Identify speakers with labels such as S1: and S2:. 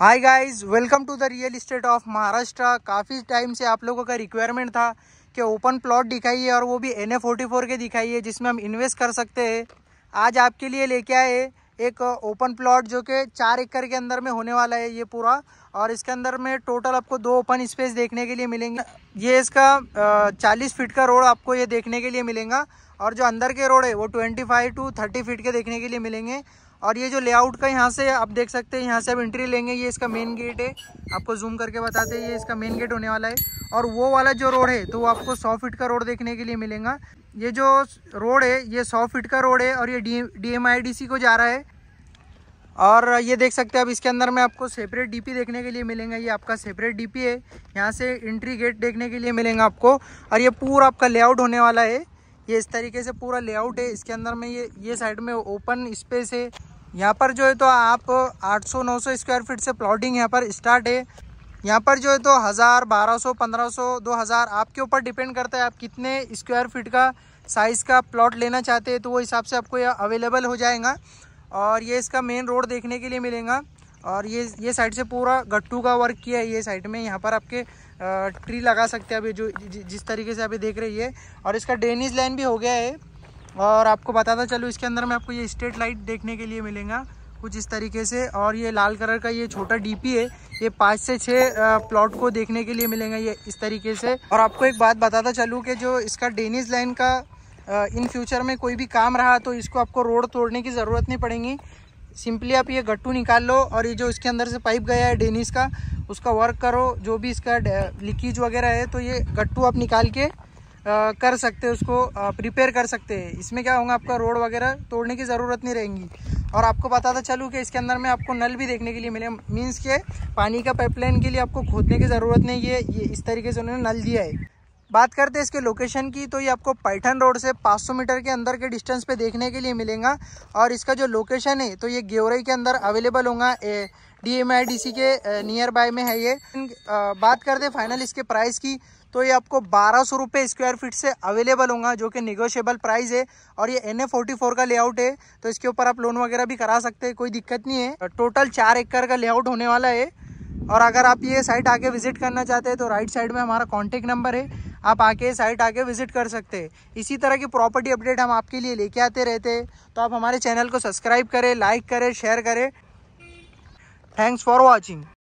S1: hi guys welcome to the real estate of Maharashtra काफ़ी time से आप लोगों का रिक्वायरमेंट था कि ओपन प्लॉट दिखाइए और वो भी एन ए फोर्टी फोर के दिखाइए जिसमें हम इन्वेस्ट कर सकते हैं आज आपके लिए लेके आए एक ओपन प्लॉट जो कि चार एकड़ के अंदर में होने वाला है ये पूरा और इसके अंदर में टोटल आपको दो ओपन स्पेस देखने के लिए मिलेंगे ये इसका चालीस फीट का रोड आपको ये देखने के लिए मिलेगा और जो अंदर के रोड है वो twenty five to thirty feet के देखने के लिए मिलेंगे और ये जो लेआउट का यहाँ से आप देख सकते हैं यहाँ से आप एंट्री लेंगे ये इसका मेन गेट है आपको जूम करके बताते हैं ये इसका मेन गेट होने वाला है और वो वाला जो रोड है तो वो आपको सौ फीट का रोड देखने के लिए मिलेगा ये जो रोड है ये सौ फीट का रोड है और ये डी डी को जा रहा है और ये देख सकते हैं अब इसके अंदर में आपको सेपरेट डीपी देखने के लिए मिलेंगे ये आपका सेपरेट डीपी है यहाँ से एंट्री गेट देखने के लिए मिलेंगे आपको और ये पूरा आपका लेआउट होने वाला है ये इस तरीके से पूरा लेआउट है इसके अंदर में ये ये साइड में ओपन स्पेस है यहाँ पर जो है तो आप 800-900 स्क्वायर फीट से प्लॉटिंग यहाँ पर स्टार्ट है यहाँ पर जो है तो हज़ार बारह सौ पंद्रह सौ दो हज़ार आपके ऊपर डिपेंड करता है आप कितने स्क्वायर फीट का साइज़ का प्लॉट लेना चाहते हैं तो वो हिसाब से आपको यह अवेलेबल हो जाएगा और ये इसका मेन रोड देखने के लिए मिलेगा और ये ये साइड से पूरा गट्टू का वर्क किया है ये साइड में यहाँ पर आपके ट्री लगा सकते हैं अभी जो जिस तरीके से अभी देख रही है और इसका ड्रेनेज लाइन भी हो गया है और आपको बताता चलो इसके अंदर में आपको ये स्ट्रेट लाइट देखने के लिए मिलेगा कुछ इस तरीके से और ये लाल कलर का ये छोटा डीपी है ये पाँच से छः प्लॉट को देखने के लिए मिलेगा ये इस तरीके से और आपको एक बात बताता चलूँ कि जो इसका डेनिस लाइन का इन फ्यूचर में कोई भी काम रहा तो इसको आपको रोड तोड़ने की ज़रूरत नहीं पड़ेगी सिंपली आप ये गट्टू निकाल लो और ये जो इसके अंदर से पाइप गया है डेनिस का उसका वर्क करो जो भी इसका लीकेज वगैरह है तो ये गट्टू आप निकाल के कर सकते हैं उसको प्रिपेयर कर सकते हैं इसमें क्या होगा आपका रोड वगैरह तोड़ने की ज़रूरत नहीं रहेगी और आपको बताता चलूँ कि इसके अंदर में आपको नल भी देखने के लिए मिले मीन्स के पानी का पाइपलाइन के लिए आपको खोदने की ज़रूरत नहीं है ये इस तरीके से उन्होंने नल दिया है बात करते हैं इसके लोकेशन की तो ये आपको पैठन रोड से 500 मीटर के अंदर के डिस्टेंस पे देखने के लिए मिलेगा और इसका जो लोकेशन है तो ये गेवरई के अंदर अवेलेबल होगा D M I D C के नियर बाय में है ये बात करते हैं फाइनल इसके प्राइस की तो ये आपको बारह सौ रुपये स्क्वायर फीट से अवेलेबल होगा जो कि निगोशियबल प्राइस है और ये एन ए फोर्टी फोर का लेआउट है तो इसके ऊपर आप लोन वगैरह भी करा सकते हैं कोई दिक्कत नहीं है टोटल चार एकड़ का लेआउट होने वाला है और अगर आप ये साइट आके विजिट करना चाहते हैं तो राइट साइड में हमारा कॉन्टेक्ट नंबर है आप आके साइट आके विजिट कर सकते हैं इसी तरह की प्रॉपर्टी अपडेट हम आपके लिए लेके आते रहते हैं तो आप हमारे चैनल को सब्सक्राइब करें लाइक करें शेयर करें थैंक्स फॉर वॉचिंग